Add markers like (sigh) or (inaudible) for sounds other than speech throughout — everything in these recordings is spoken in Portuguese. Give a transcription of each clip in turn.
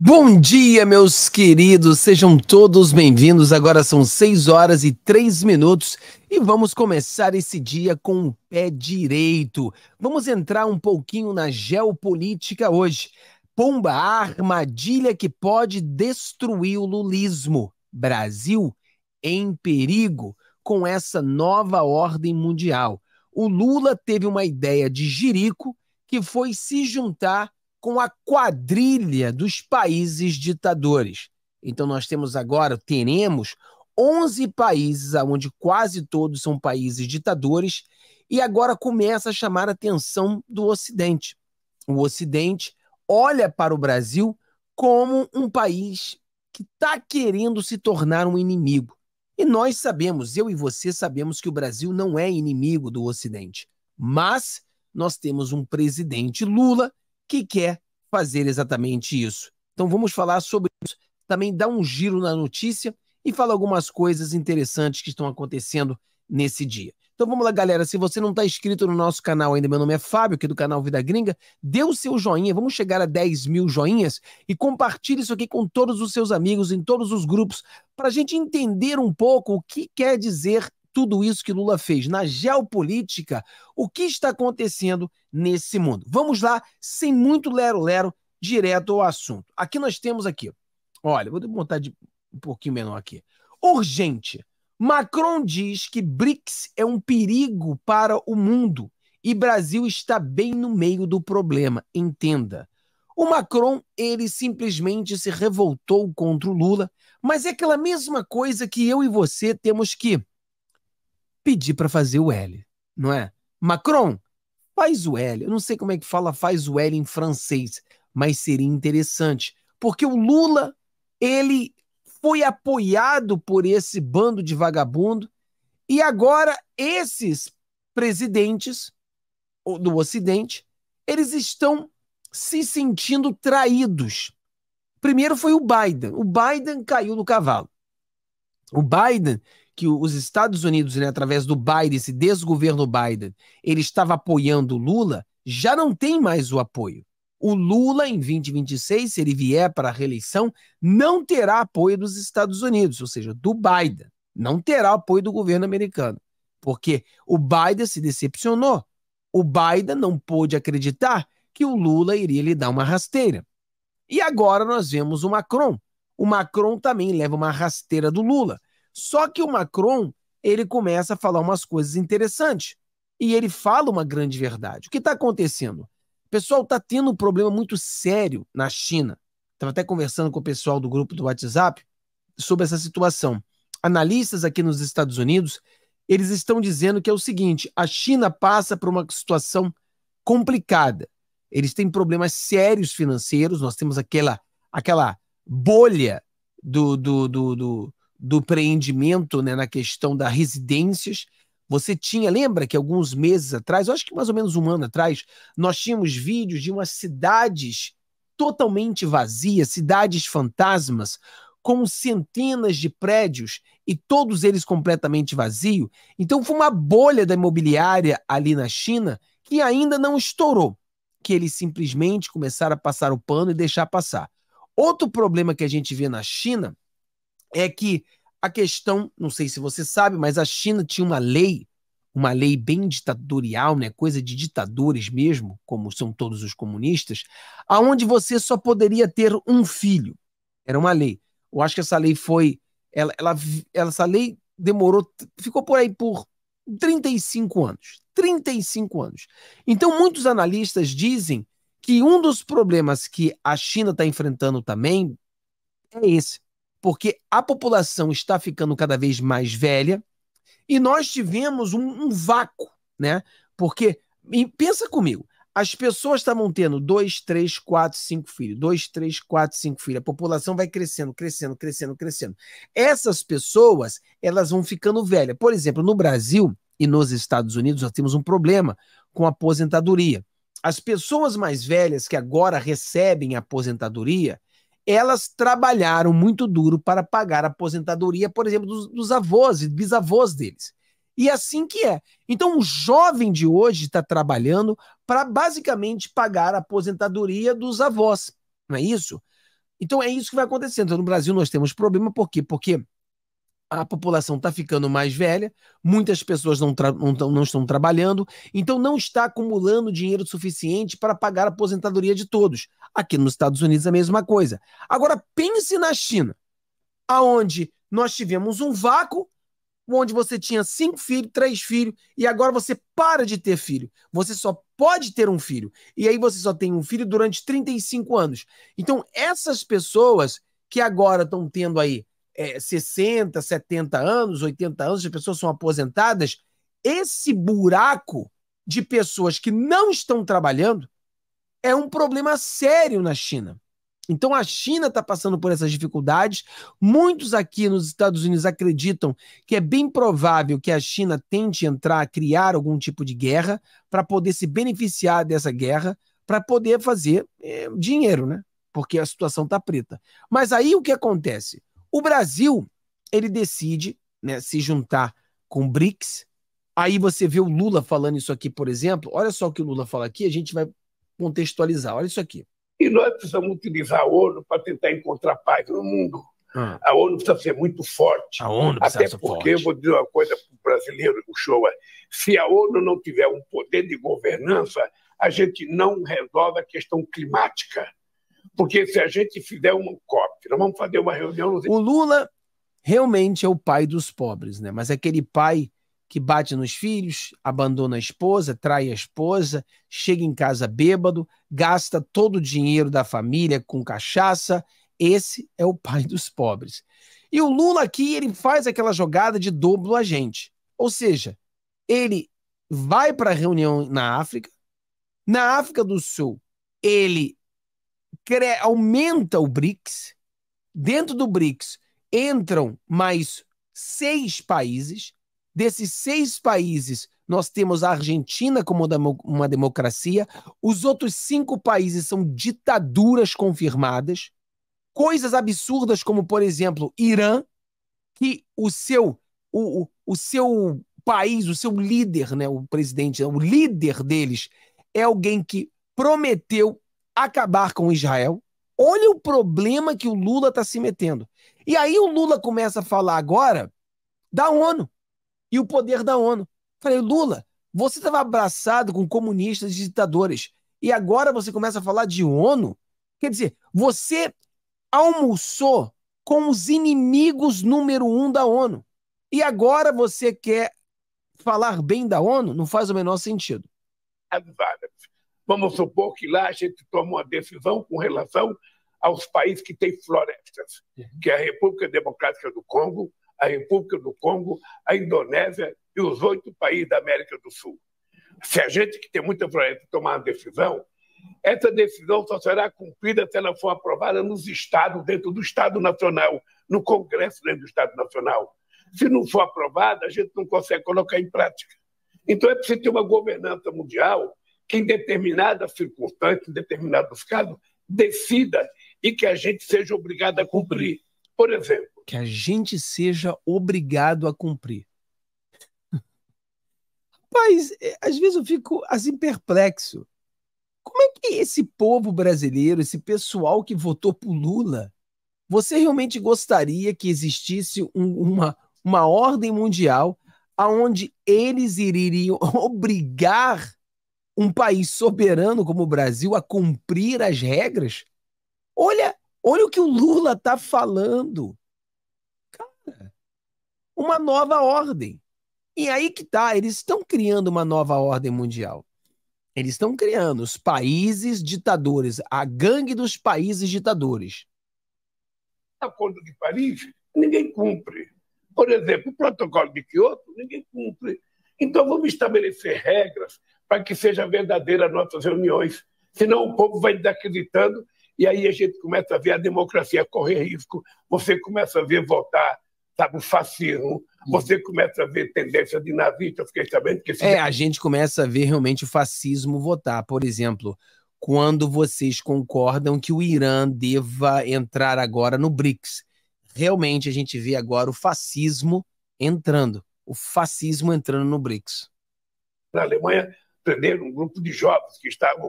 Bom dia, meus queridos, sejam todos bem-vindos. Agora são 6 horas e 3 minutos e vamos começar esse dia com o pé direito. Vamos entrar um pouquinho na geopolítica hoje. Pomba, armadilha que pode destruir o lulismo. Brasil em perigo com essa nova ordem mundial. O Lula teve uma ideia de jirico que foi se juntar com a quadrilha dos países ditadores. Então nós temos agora, teremos 11 países, onde quase todos são países ditadores, e agora começa a chamar a atenção do Ocidente. O Ocidente olha para o Brasil como um país que está querendo se tornar um inimigo. E nós sabemos, eu e você sabemos que o Brasil não é inimigo do Ocidente. Mas nós temos um presidente Lula que quer fazer exatamente isso. Então vamos falar sobre isso, também dar um giro na notícia e falar algumas coisas interessantes que estão acontecendo nesse dia. Então vamos lá, galera. Se você não está inscrito no nosso canal ainda, meu nome é Fábio, aqui do canal Vida Gringa, dê o seu joinha, vamos chegar a 10 mil joinhas e compartilhe isso aqui com todos os seus amigos, em todos os grupos, para a gente entender um pouco o que quer dizer tudo isso que Lula fez na geopolítica, o que está acontecendo nesse mundo. Vamos lá, sem muito lero-lero, direto ao assunto. Aqui nós temos aqui, olha, vou botar de um pouquinho menor aqui. Urgente. Macron diz que BRICS é um perigo para o mundo e Brasil está bem no meio do problema, entenda. O Macron, ele simplesmente se revoltou contra o Lula, mas é aquela mesma coisa que eu e você temos que pedir para fazer o L, não é? Macron, faz o L. Eu não sei como é que fala faz o L em francês, mas seria interessante, porque o Lula, ele foi apoiado por esse bando de vagabundo e agora esses presidentes do Ocidente, eles estão se sentindo traídos. Primeiro foi o Biden. O Biden caiu no cavalo. O Biden, que os Estados Unidos, né, através do Biden, esse desgoverno Biden, ele estava apoiando o Lula, já não tem mais o apoio. O Lula, em 2026, se ele vier para a reeleição, não terá apoio dos Estados Unidos, ou seja, do Biden. Não terá apoio do governo americano. Porque o Biden se decepcionou. O Biden não pôde acreditar que o Lula iria lhe dar uma rasteira. E agora nós vemos o Macron. O Macron também leva uma rasteira do Lula. Só que o Macron, ele começa a falar umas coisas interessantes. E ele fala uma grande verdade. O que está acontecendo? O pessoal está tendo um problema muito sério na China. Estava até conversando com o pessoal do grupo do WhatsApp sobre essa situação. Analistas aqui nos Estados Unidos, eles estão dizendo que é o seguinte: a China passa por uma situação complicada. Eles têm problemas sérios financeiros, nós temos aquela, aquela bolha do, do, do, do do preendimento né, na questão das residências. Você tinha, lembra que alguns meses atrás, eu acho que mais ou menos um ano atrás, nós tínhamos vídeos de umas cidades totalmente vazias, cidades fantasmas, com centenas de prédios e todos eles completamente vazios. Então foi uma bolha da imobiliária ali na China que ainda não estourou, que eles simplesmente começaram a passar o pano e deixar passar. Outro problema que a gente vê na China é que a questão, não sei se você sabe, mas a China tinha uma lei, uma lei bem ditatorial, né, coisa de ditadores mesmo, como são todos os comunistas, aonde você só poderia ter um filho. Era uma lei. Eu acho que essa lei foi ela, ela essa lei demorou, ficou por aí por 35 anos. 35 anos. Então, muitos analistas dizem que um dos problemas que a China está enfrentando também é esse porque a população está ficando cada vez mais velha e nós tivemos um, um vácuo, né? Porque, pensa comigo, as pessoas estavam tendo dois, três, quatro, cinco filhos, dois, três, quatro, cinco filhos. A população vai crescendo, crescendo, crescendo, crescendo. Essas pessoas, elas vão ficando velhas. Por exemplo, no Brasil e nos Estados Unidos, nós temos um problema com a aposentadoria. As pessoas mais velhas que agora recebem a aposentadoria, elas trabalharam muito duro para pagar a aposentadoria, por exemplo, dos, dos avós e bisavós deles. E assim que é. Então, o jovem de hoje está trabalhando para basicamente pagar a aposentadoria dos avós, não é isso? Então, é isso que vai acontecendo. Então, no Brasil, nós temos problema, por quê? Porque a população está ficando mais velha, muitas pessoas não, não, não, estão trabalhando, então não está acumulando dinheiro suficiente para pagar a aposentadoria de todos. Aqui nos Estados Unidos é a mesma coisa. Agora pense na China, aonde nós tivemos um vácuo, onde você tinha cinco filhos, três filhos, e agora você para de ter filho. Você só pode ter um filho. E aí você só tem um filho durante 35 anos. Então, essas pessoas que agora estão tendo aí é, 60, 70 anos, 80 anos, as pessoas são aposentadas, esse buraco de pessoas que não estão trabalhando é um problema sério na China. Então a China está passando por essas dificuldades. Muitos aqui nos Estados Unidos acreditam que é bem provável que a China tente entrar, criar algum tipo de guerra para poder se beneficiar dessa guerra, para poder fazer é, dinheiro, né? Porque a situação está preta. Mas aí o que acontece? O Brasil, ele decide né, se juntar com o BRICS. Aí você vê o Lula falando isso aqui, por exemplo. Olha só o que o Lula fala aqui, a gente vai contextualizar. Olha isso aqui. E nós precisamos utilizar a ONU para tentar encontrar paz no mundo. Hum. A ONU precisa ser muito forte. A ONU precisa Até ser porque, forte. eu vou dizer uma coisa para o brasileiro, o show é, se a ONU não tiver um poder de governança, a gente não resolve a questão climática. Porque se a gente fizer um copo, nós vamos fazer uma reunião. O Lula realmente é o pai dos pobres, né? Mas é aquele pai que bate nos filhos, abandona a esposa, trai a esposa, chega em casa bêbado, gasta todo o dinheiro da família com cachaça. Esse é o pai dos pobres. E o Lula aqui, ele faz aquela jogada de dobro agente. Ou seja, ele vai para a reunião na África, na África do Sul, ele aumenta o BRICS. Dentro do BRICS entram mais seis países. Desses seis países, nós temos a Argentina como uma democracia, os outros cinco países são ditaduras confirmadas, coisas absurdas como, por exemplo, Irã, que o seu, o, o seu país, o seu líder, né, o presidente, o líder deles é alguém que prometeu acabar com Israel. Olha o problema que o Lula está se metendo. E aí o Lula começa a falar agora da ONU e o poder da ONU. Falei, Lula, você estava abraçado com comunistas e ditadores e agora você começa a falar de ONU? Quer dizer, você almoçou com os inimigos número um da ONU e agora você quer falar bem da ONU? Não faz o menor sentido. É, Vamos supor que lá a gente toma uma decisão com relação aos países que têm florestas, uhum. que é a República Democrática do Congo, a República do Congo, a Indonésia e os oito países da América do Sul. Se a gente que tem muita floresta tomar uma decisão, essa decisão só será cumprida se ela for aprovada nos estados, dentro do Estado Nacional, no Congresso dentro do Estado Nacional. Se não for aprovada, a gente não consegue colocar em prática. Então é preciso ter uma governança mundial que em determinada circunstância, em determinados casos, decida e que a gente seja obrigado a cumprir. Por exemplo. Que a gente seja obrigado a cumprir. Rapaz, é, às vezes eu fico assim perplexo. Como é que esse povo brasileiro, esse pessoal que votou por Lula, você realmente gostaria que existisse um, uma, uma ordem mundial aonde eles iriam (laughs) obrigar um país soberano como o Brasil a cumprir as regras? Olha, olha o que o Lula está falando. Cara, uma nova ordem. E aí que tá, eles estão criando uma nova ordem mundial. Eles estão criando os países ditadores, a gangue dos países ditadores. Acordo de Paris, ninguém cumpre. Por exemplo, o protocolo de Kyoto, ninguém cumpre. Então vamos estabelecer regras para que seja verdadeira nossas reuniões. Senão o povo vai desacreditando e aí a gente começa a ver a democracia correr risco, você começa a ver votar, sabe, o fascismo, uhum. você começa a ver tendência de nazista, fiquei sabendo que... É, a gente começa a ver realmente o fascismo votar, por exemplo... Quando vocês concordam que o Irã deva entrar agora no BRICS, realmente a gente vê agora o fascismo entrando, o fascismo entrando no BRICS. Na Alemanha, prenderam um grupo de jovens que estavam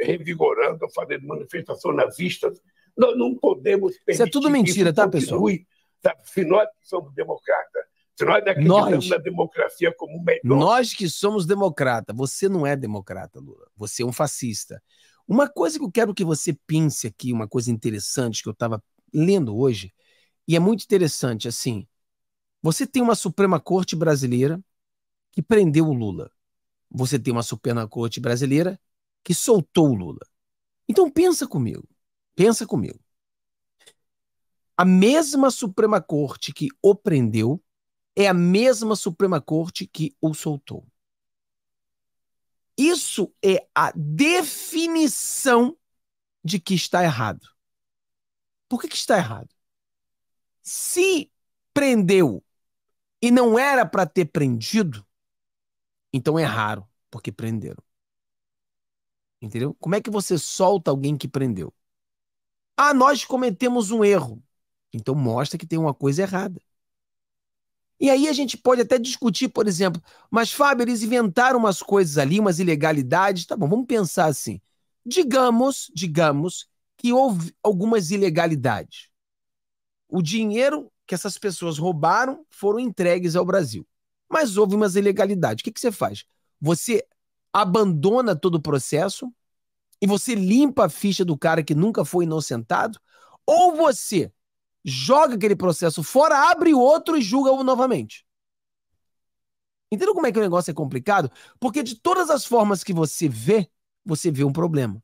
revigorando, fazendo manifestação nazistas. Nós não podemos permitir. Isso é tudo mentira, tá, pessoal? Sabe? Se nós somos democratas, se nós acreditamos nós, na democracia como melhor. Nós que somos democrata, você não é democrata, Lula. Você é um fascista. Uma coisa que eu quero que você pense aqui, uma coisa interessante que eu estava lendo hoje, e é muito interessante, assim. Você tem uma Suprema Corte brasileira que prendeu o Lula você tem uma Suprema Corte brasileira que soltou o Lula. Então pensa comigo, pensa comigo. A mesma Suprema Corte que o prendeu é a mesma Suprema Corte que o soltou. Isso é a definição de que está errado. Por que, que está errado? Se prendeu e não era para ter prendido, então é raro, porque prenderam. Entendeu? Como é que você solta alguém que prendeu? Ah, nós cometemos um erro. Então mostra que tem uma coisa errada. E aí a gente pode até discutir, por exemplo, mas Fábio, eles inventaram umas coisas ali, umas ilegalidades. Tá bom, vamos pensar assim. Digamos, digamos que houve algumas ilegalidades. O dinheiro que essas pessoas roubaram foram entregues ao Brasil mas houve umas ilegalidades. O que, que você faz? Você abandona todo o processo e você limpa a ficha do cara que nunca foi inocentado, ou você joga aquele processo fora, abre outro e julga-o novamente. Entendeu como é que o negócio é complicado? Porque de todas as formas que você vê, você vê um problema.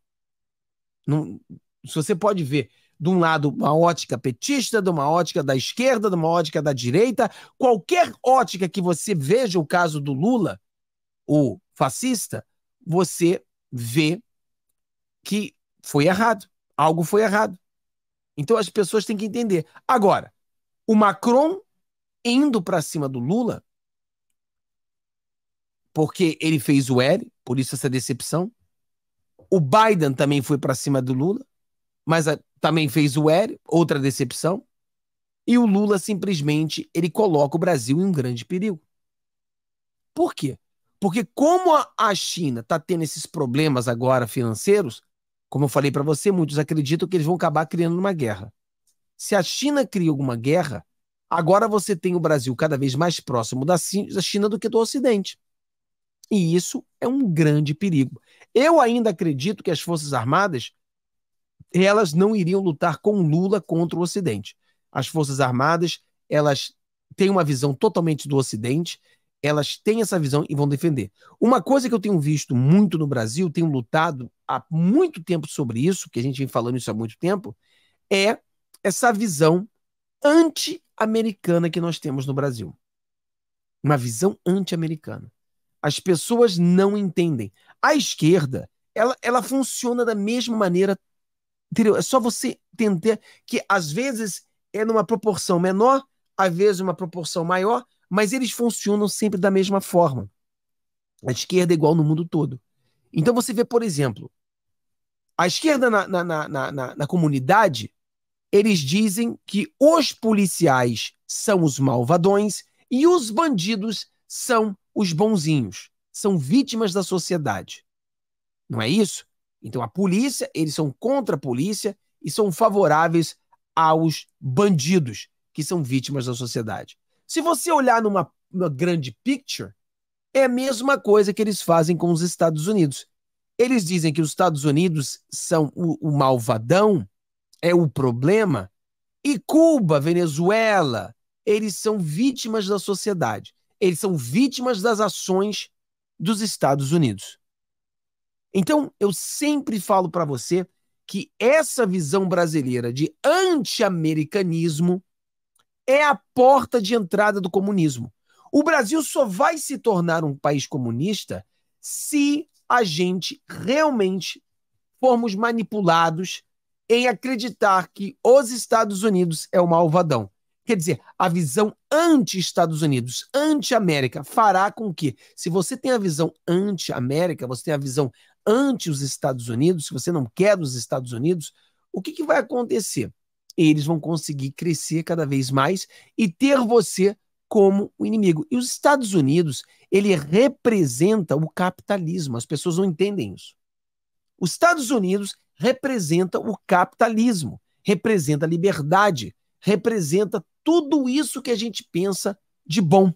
Não, se você pode ver de um lado uma ótica petista, de uma ótica da esquerda, de uma ótica da direita, qualquer ótica que você veja o caso do Lula, o fascista, você vê que foi errado, algo foi errado. Então as pessoas têm que entender. Agora, o Macron indo para cima do Lula, porque ele fez o L, por isso essa decepção. O Biden também foi para cima do Lula mas a, ah, também fez o Eri, outra decepção. E o Lula simplesmente ele coloca o Brasil em um grande perigo. Por quê? Porque como a China está tendo esses problemas agora financeiros, como eu falei para você, muitos acreditam que eles vão acabar criando uma guerra. Se a China cria alguma guerra, agora você tem o Brasil cada vez mais próximo da China do que do Ocidente. E isso é um grande perigo. Eu ainda acredito que as Forças Armadas elas não iriam lutar com Lula contra o Ocidente. As Forças Armadas, elas têm uma visão totalmente do Ocidente, elas têm essa visão e vão defender. Uma coisa que eu tenho visto muito no Brasil, tenho lutado há muito tempo sobre isso, que a gente vem falando isso há muito tempo, é essa visão anti-americana que nós temos no Brasil. Uma visão anti-americana. As pessoas não entendem. A esquerda, ela, ela funciona da mesma maneira Entendeu? É só você entender que às vezes é numa proporção menor, às vezes uma proporção maior, mas eles funcionam sempre da mesma forma. A esquerda é igual no mundo todo. Então você vê, por exemplo, a esquerda na, na, na, na, na comunidade, eles dizem que os policiais são os malvadões e os bandidos são os bonzinhos, são vítimas da sociedade. Não é isso? Então a polícia, eles são contra a polícia e são favoráveis aos bandidos que são vítimas da sociedade. Se você olhar numa, numa grande picture, é a mesma coisa que eles fazem com os Estados Unidos. Eles dizem que os Estados Unidos são o, o malvadão, é o problema, e Cuba, Venezuela, eles são vítimas da sociedade. Eles são vítimas das ações dos Estados Unidos. Então, eu sempre falo para você que essa visão brasileira de anti-americanismo é a porta de entrada do comunismo. O Brasil só vai se tornar um país comunista se a gente realmente formos manipulados em acreditar que os Estados Unidos é o malvadão. Quer dizer, a visão anti-Estados Unidos, anti-América, fará com que, se você tem a visão anti-América, você tem a visão ante os Estados Unidos, se você não quer os Estados Unidos, o que, que vai acontecer? Eles vão conseguir crescer cada vez mais e ter você como o inimigo. E os Estados Unidos, ele representa o capitalismo. As pessoas não entendem isso. Os Estados Unidos representa o capitalismo, representa a liberdade, representa tudo isso que a gente pensa de bom.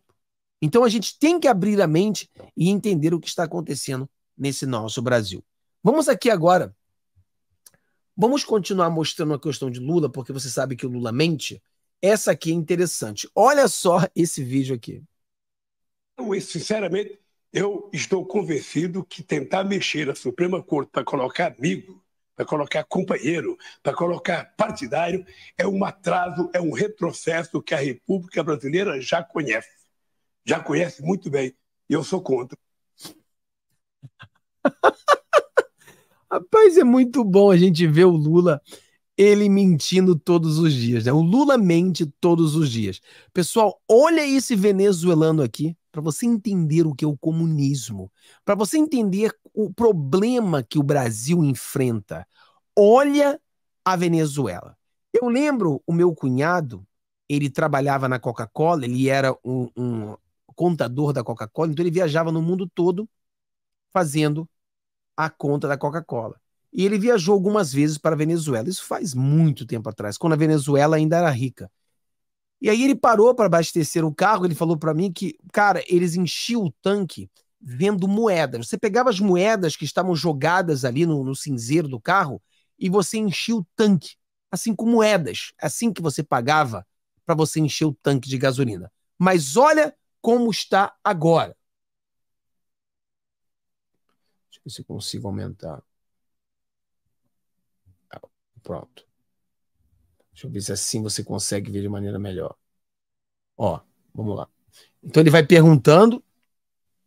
Então a gente tem que abrir a mente e entender o que está acontecendo nesse nosso Brasil. Vamos aqui agora. Vamos continuar mostrando a questão de Lula, porque você sabe que o Lula mente. Essa aqui é interessante. Olha só esse vídeo aqui. Eu, sinceramente, eu estou convencido que tentar mexer na Suprema Corte para colocar amigo, para colocar companheiro, para colocar partidário, é um atraso, é um retrocesso que a República Brasileira já conhece. Já conhece muito bem. E eu sou contra. (laughs) Rapaz, é muito bom a gente ver o Lula ele mentindo todos os dias, né? O Lula mente todos os dias. Pessoal, olha esse venezuelano aqui para você entender o que é o comunismo, para você entender o problema que o Brasil enfrenta. Olha a Venezuela. Eu lembro o meu cunhado, ele trabalhava na Coca-Cola, ele era um, um contador da Coca-Cola, então ele viajava no mundo todo fazendo a conta da Coca-Cola. E ele viajou algumas vezes para a Venezuela. Isso faz muito tempo atrás, quando a Venezuela ainda era rica. E aí ele parou para abastecer o carro. Ele falou para mim que, cara, eles enchiam o tanque vendo moedas. Você pegava as moedas que estavam jogadas ali no, no cinzeiro do carro e você enchia o tanque, assim com moedas, assim que você pagava para você encher o tanque de gasolina. Mas olha como está agora. Ver se eu consigo aumentar. Ah, pronto. Deixa eu ver se assim você consegue ver de maneira melhor. Ó, vamos lá. Então ele vai perguntando.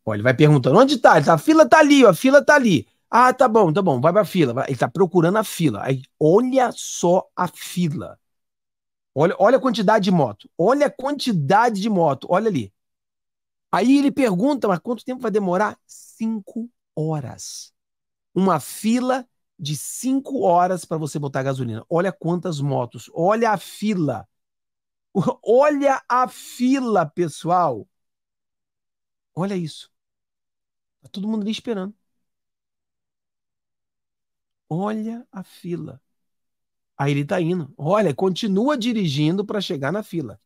Ó, ele vai perguntando: onde está? tá, a fila tá ali, ó, a fila tá ali. Ah, tá bom, tá bom, vai pra fila. Ele tá procurando a fila. Aí, olha só a fila. Olha, olha a quantidade de moto. Olha a quantidade de moto. Olha ali. Aí ele pergunta, mas quanto tempo vai demorar? Cinco horas. Uma fila de cinco horas para você botar gasolina. Olha quantas motos, olha a fila. (laughs) Olha a fila, pessoal. Olha isso. Está todo mundo ali esperando. Olha a fila. Aí ele está indo. Olha, continua dirigindo para chegar na fila.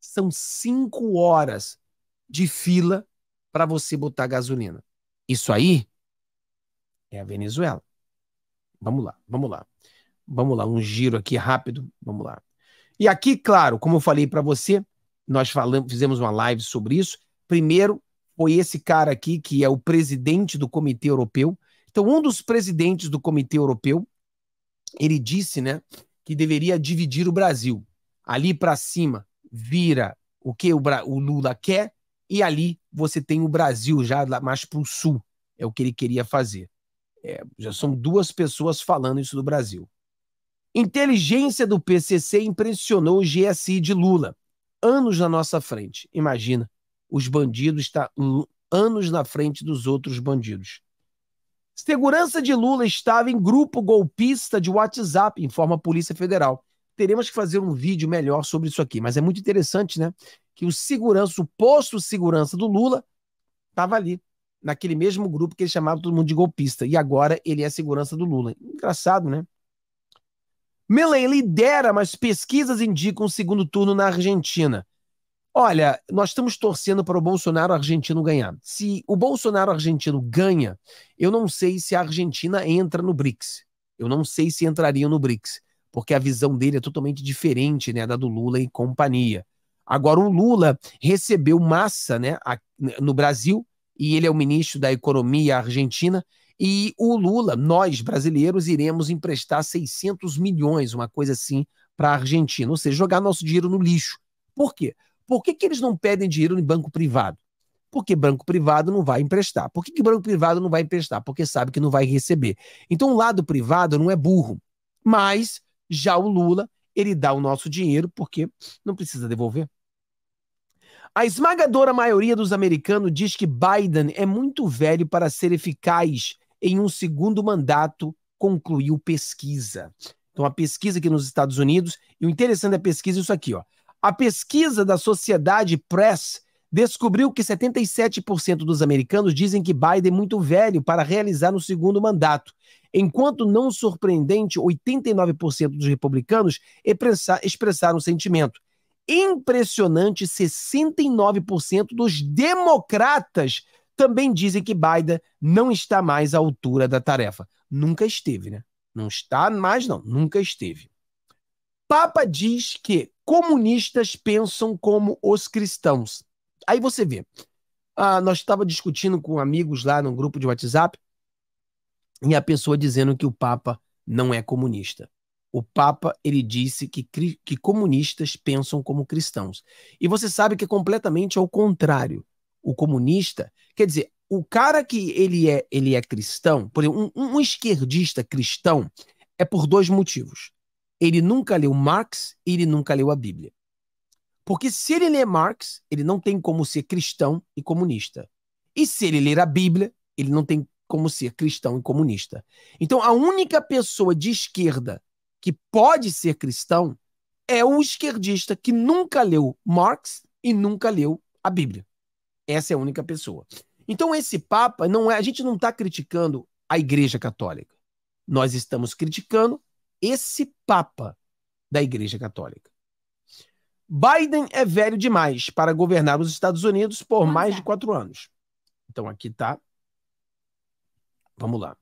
São cinco horas de fila para você botar gasolina. Isso aí é a Venezuela. Vamos lá, vamos lá. Vamos lá, um giro aqui rápido. Vamos lá. E aqui, claro, como eu falei para você, nós falamos, fizemos uma live sobre isso. Primeiro, foi esse cara aqui, que é o presidente do Comitê Europeu. Então, um dos presidentes do Comitê Europeu, ele disse, né, que deveria dividir o Brasil. Ali para cima, vira o que o, Bra o Lula quer e ali você tem o Brasil já mais para o sul, é o que ele queria fazer. É, já são duas pessoas falando isso do Brasil. Inteligência do PCC impressionou o GSI de Lula. Anos na nossa frente. Imagina, os bandidos estão tá anos na frente dos outros bandidos. Segurança de Lula estava em grupo golpista de WhatsApp, informa a Polícia Federal. Teremos que fazer um vídeo melhor sobre isso aqui, mas é muito interessante, né? que o segurança, o posto segurança do Lula, estava ali, naquele mesmo grupo que ele chamava todo mundo de golpista. E agora ele é segurança do Lula. Engraçado, né? Milley lidera, mas pesquisas indicam o segundo turno na Argentina. Olha, nós estamos torcendo para o Bolsonaro argentino ganhar. Se o Bolsonaro argentino ganha, eu não sei se a Argentina entra no BRICS. Eu não sei se entrariam no BRICS, porque a visão dele é totalmente diferente né, da do Lula e companhia. Agora, o Lula recebeu massa né, no Brasil, e ele é o ministro da Economia argentina, e o Lula, nós brasileiros, iremos emprestar 600 milhões, uma coisa assim, para a Argentina, ou seja, jogar nosso dinheiro no lixo. Por quê? Por que, que eles não pedem dinheiro em banco privado? Porque banco privado não vai emprestar. Por que, que banco privado não vai emprestar? Porque sabe que não vai receber. Então, o lado privado não é burro. Mas já o Lula, ele dá o nosso dinheiro porque não precisa devolver. A esmagadora maioria dos americanos diz que Biden é muito velho para ser eficaz em um segundo mandato, concluiu pesquisa. Então, a pesquisa aqui nos Estados Unidos, e o interessante da pesquisa é isso aqui, ó. A pesquisa da Sociedade Press descobriu que 77% dos americanos dizem que Biden é muito velho para realizar um segundo mandato, enquanto, não surpreendente, 89% dos republicanos expressaram o sentimento impressionante 69% dos democratas também dizem que Biden não está mais à altura da tarefa. Nunca esteve, né? Não está mais, não. Nunca esteve. Papa diz que comunistas pensam como os cristãos. Aí você vê. Ah, nós estava discutindo com amigos lá no grupo de WhatsApp e a pessoa dizendo que o Papa não é comunista o Papa ele disse que, que comunistas pensam como cristãos. E você sabe que é completamente ao contrário. O comunista, quer dizer, o cara que ele é, ele é cristão, por exemplo, um, um esquerdista cristão é por dois motivos. Ele nunca leu Marx e ele nunca leu a Bíblia. Porque se ele ler Marx, ele não tem como ser cristão e comunista. E se ele ler a Bíblia, ele não tem como ser cristão e comunista. Então, a única pessoa de esquerda que pode ser cristão é o esquerdista que nunca leu Marx e nunca leu a Bíblia. Essa é a única pessoa. Então esse papa não é, a gente não está criticando a Igreja Católica. Nós estamos criticando esse papa da Igreja Católica. Biden é velho demais para governar os Estados Unidos por mais é. de quatro anos. Então aqui tá. Vamos lá.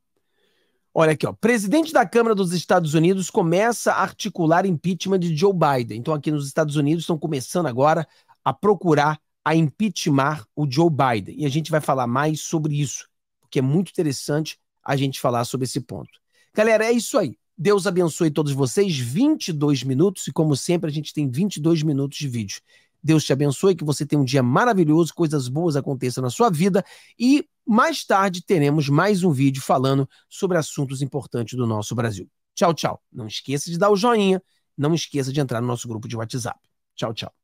Olha aqui, ó. Presidente da Câmara dos Estados Unidos começa a articular impeachment de Joe Biden. Então, aqui nos Estados Unidos estão começando agora a procurar a impeachment o Joe Biden. E a gente vai falar mais sobre isso, porque é muito interessante a gente falar sobre esse ponto. Galera, é isso aí. Deus abençoe todos vocês. 22 minutos e como sempre a gente tem 22 minutos de vídeo. Deus te abençoe, que você tenha um dia maravilhoso, coisas boas aconteçam na sua vida e mais tarde teremos mais um vídeo falando sobre assuntos importantes do nosso Brasil. Tchau, tchau. Não esqueça de dar o joinha, não esqueça de entrar no nosso grupo de WhatsApp. Tchau, tchau.